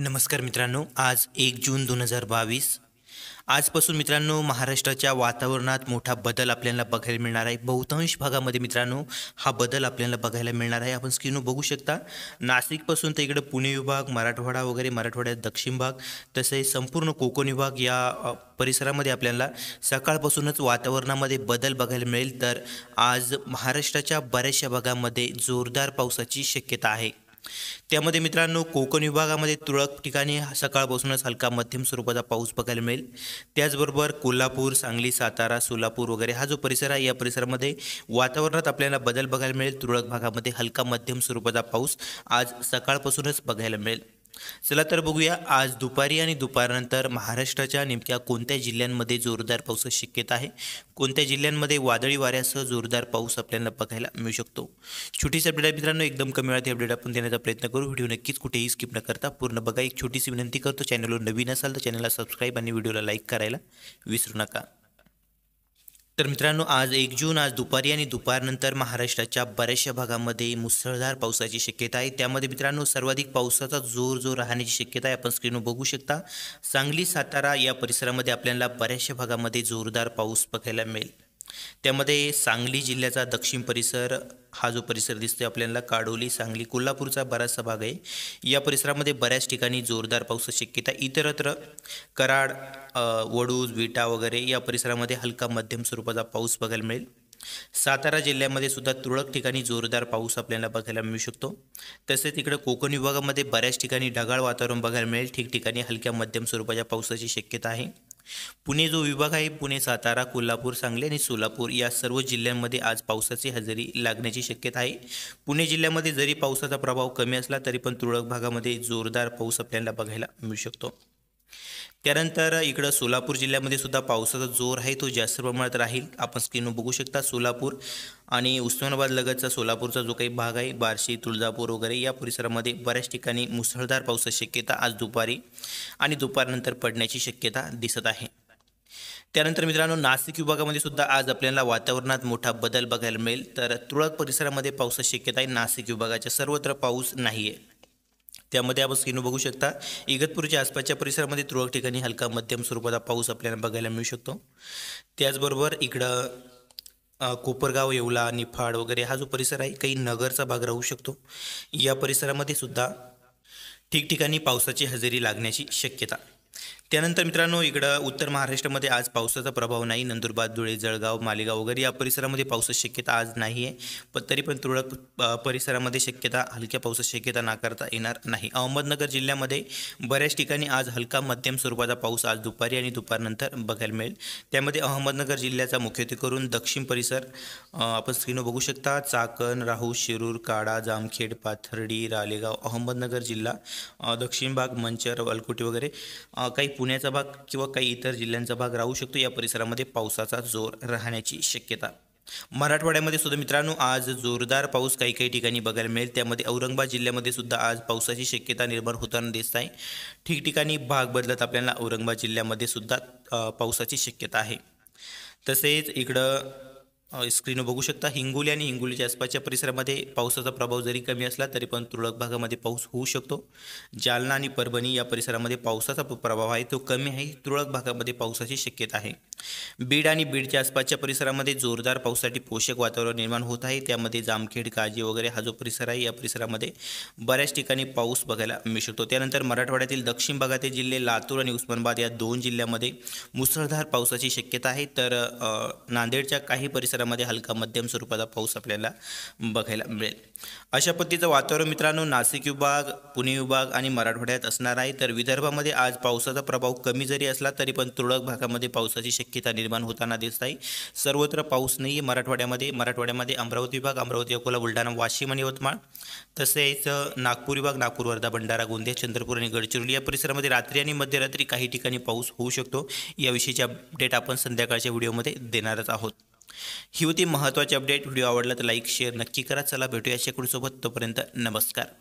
नमस्कार मित्रांनो आज एक जून दोन हजार बावीस आजपासून मित्रांनो महाराष्ट्राच्या वातावरणात मोठा बदल आपल्याला बघायला मिळणार आहे बहुतांश भागामध्ये मित्रांनो हा बदल आपल्याला बघायला मिळणार आहे आपण स्क्रीनवर बघू शकता नाशिकपासून तर इकडे पुणे विभाग मराठवाडा वगैरे मराठवाड्यात दक्षिण भाग तसेच संपूर्ण कोकण विभाग या परिसरामध्ये आपल्याला सकाळपासूनच वातावरणामध्ये बदल बघायला मिळेल तर आज महाराष्ट्राच्या बऱ्याचशा भागामध्ये जोरदार पावसाची शक्यता आहे त्यामध्ये मित्रांनो कोकण विभागामध्ये तुरळक ठिकाणी सकाळपासूनच हलका मध्यम स्वरूपाचा पाऊस बघायला मिळेल त्याचबरोबर कोल्हापूर सांगली सातारा सोलापूर वगैरे हा जो परिसर आहे या परिसरामध्ये वातावरणात आपल्याला बदल बघायला मिळेल तुरळक भागामध्ये हलका मध्यम स्वरूपाचा पाऊस आज सकाळपासूनच बघायला मिळेल चला तर बघूया आज दुपारी आणि दुपारनंतर महाराष्ट्राच्या नेमक्या कोणत्या जिल्ह्यांमध्ये जोरदार पाऊस शक्यता आहे कोणत्या जिल्ह्यांमध्ये वादळी वाऱ्यासह जोरदार पाऊस आपल्याला बघायला मिळू शकतो छोटीशी अपडेट आहे मित्रांनो एकदम कमी वेळात अपडेट आपण देण्याचा प्रयत्न करू व्हिडिओ नक्कीच कुठेही स्किप न करता पूर्ण बघा एक छोटीशी विनंती करतो चॅनलवर नवीन असाल तर चॅनलला सबस्क्राईब आणि व्हिडिओला लाईक करायला विसरू नका तर मित्रांनो आज एक जून आज दुपारी आणि दुपारनंतर महाराष्ट्राच्या बऱ्याचशा भागामध्ये मुसळधार पावसाची शक्यता आहे त्यामध्ये मित्रांनो सर्वाधिक पावसाचा जोर जोर राहण्याची शक्यता आहे आपण स्क्रीनवर बघू शकता सांगली सातारा या परिसरामध्ये आपल्याला बऱ्याचशा भागामध्ये जोरदार पाऊस बघायला मिळेल त्यामध्ये सांगली जिल्ह्याचा दक्षिण परिसर हा जो परिसर दिसतोय आपल्याला काडोली सांगली कोल्हापूरचा बराचसा भाग आहे या परिसरामध्ये बऱ्याच ठिकाणी जोरदार पाऊस शक्यता इतरत्र कराड वडूज विटा वगैरे या परिसरामध्ये हलका मध्यम स्वरूपाचा पाऊस बघायला मिळेल सातारा जिल्ह्यामध्ये सुद्धा तुरळक ठिकाणी जोरदार पाऊस आपल्याला बघायला मिळू शकतो तसेच तिकडे कोकण विभागामध्ये बऱ्याच ठिकाणी ढगाळ वातावरण बघायला मिळेल ठिकठिकाणी हलक्या मध्यम स्वरूपाच्या पावसाची शक्यता आहे पुणे जो विभाग आहे पुणे सातारा कोल्हापूर सांगली आणि सोलापूर या सर्व जिल्ह्यांमध्ये आज पावसाची हजेरी लागण्याची शक्यता आहे पुणे जिल्ह्यामध्ये जरी पावसाचा प्रभाव कमी असला तरी पण तुरळक भागामध्ये जोरदार पाऊस आपल्याला बघायला मिळू शकतो त्यानंतर इकडं सोलापूर जिल्ह्यामध्ये सुद्धा पावसाचा जोर आहे तो जास्त प्रमाणात राहील आपण स्क्रीनवर बघू शकता सोलापूर आणि उस्मानाबाद लगतचा सोलापूरचा जो काही भाग आहे बार्शी तुळजापूर वगैरे या परिसरामध्ये बऱ्याच ठिकाणी मुसळधार पावसाची शक्यता आज दुपारी आणि दुपारनंतर पडण्याची शक्यता दिसत आहे त्यानंतर मित्रांनो नाशिक विभागामध्ये सुद्धा आज आपल्याला वातावरणात मोठा बदल बघायला मिळेल तर तुळक परिसरामध्ये पावसाची शक्यता आहे नाशिक विभागाच्या सर्वत्र पाऊस नाही आहे त्यामध्ये आपण स्क्रीनवर बघू शकता इगतपूरच्या आसपासच्या परिसरामध्ये तुरळक ठिकाणी हलका मध्यम स्वरूपाचा पाऊस आपल्याला बघायला मिळू शकतो त्याचबरोबर इकडं कोपरगाव येवला निफाड वगैरे हा जो परिसर आहे काही नगरचा भाग राहू शकतो या परिसरामध्ये सुद्धा ठिकठिकाणी पावसाची हजेरी लागण्याची शक्यता त्यानंतर मित्रांनो इकडं उत्तर महाराष्ट्रामध्ये आज पावसाचा प्रभाव नाही नंदुरबार धुळे जळगाव मालेगाव वगैरे या परिसरामध्ये पावसाची शक्यता आज नाही आहे पण तरी पण तुरळक परिसरामध्ये शक्यता हलक्या पावसाची शक्यता नाकारता येणार नाही अहमदनगर जिल्ह्यामध्ये बऱ्याच ठिकाणी आज हलका मध्यम स्वरूपाचा पाऊस आज दुपारी आणि दुपारनंतर बघायला मिळेल त्यामध्ये अहमदनगर जिल्ह्याचा मुख्यत्वे करून दक्षिण परिसर आपण स्क्रीनवर बघू शकता चाकण राहू शिरूर काडा जामखेड पाथर्डी रालेगाव अहमदनगर जिल्हा दक्षिण भाग मंचर वलकुटी वगैरे काही पुण्याचा भाग किंवा काही इतर जिल्ह्यांचा भाग राहू शकतो या परिसरामध्ये पावसाचा जोर राहण्याची शक्यता मराठवाड्यामध्ये सुद्धा मित्रांनो आज जोरदार पाऊस काही काही ठिकाणी बघायला मिळेल त्यामध्ये औरंगाबाद जिल्ह्यामध्ये सुद्धा आज पावसाची शक्यता निर्माण होताना दिसत आहे ठिकठिकाणी भाग बदलत आपल्याला औरंगाबाद जिल्ह्यामध्ये सुद्धा पावसाची शक्यता आहे तसेच इकडं स्क्रीनवर बघू शकता हिंगोली आणि हिंगोलीच्या आसपासच्या परिसरामध्ये पावसाचा प्रभाव जरी कमी असला तरी पण तुरळक भागामध्ये पाऊस होऊ शकतो जालना आणि परभणी या परिसरामध्ये पावसाचा प्रभाव आहे तो कमी आहे तुरळक भागामध्ये पावसाची शक्यता आहे बीड आणि बीडच्या आसपासच्या परिसरामध्ये जोरदार पावसासाठी पोषक वातावरण निर्माण होत आहे त्यामध्ये जामखेड काजी वगैरे हा जो परिसर आहे या परिसरामध्ये बऱ्याच ठिकाणी पाऊस बघायला मिळू शकतो त्यानंतर मराठवाड्यातील दक्षिण भागातील जिल्हे लातूर आणि उस्मानाबाद या दोन जिल्ह्यामध्ये मुसळधार पावसाची शक्यता आहे तर नांदेडच्या काही परिसरामध्ये हलका मध्यम स्वरूपाचा पाऊस आपल्याला बघायला मिळेल अशा पद्धतीचं वातावरण मित्रांनो नाशिक विभाग पुणे विभाग आणि मराठवाड्यात असणार आहे तर विदर्भामध्ये आज पावसाचा प्रभाव कमी जरी असला तरी पण तुरळक भागामध्ये पावसाची शक्यता शक्यता निर्माण होताना दिसत आहे सर्वत्र पाऊस नाही मराठवाड्यामध्ये मराठवाड्यामध्ये अमरावती विभाग अमरावती अकोला बुलढाणा वाशिम आणि यवतमाळ तसेच नागपूर विभाग नागपूर वर्धा भंडारा गोंदिया चंद्रपूर आणि गडचिरोली या परिसरामध्ये रात्री आणि मध्यरात्री काही ठिकाणी पाऊस होऊ शकतो याविषयीची अपडेट आपण संध्याकाळच्या व्हिडिओमध्ये देणारच आहोत ही होती महत्त्वाची अपडेट व्हिडिओ आवडला तर लाईक शेअर नक्की करा चला भेटूया शेकडूसोबत तोपर्यंत नमस्कार